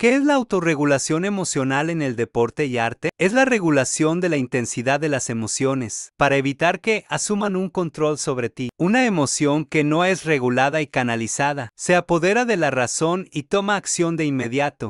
¿Qué es la autorregulación emocional en el deporte y arte? Es la regulación de la intensidad de las emociones, para evitar que asuman un control sobre ti. Una emoción que no es regulada y canalizada, se apodera de la razón y toma acción de inmediato,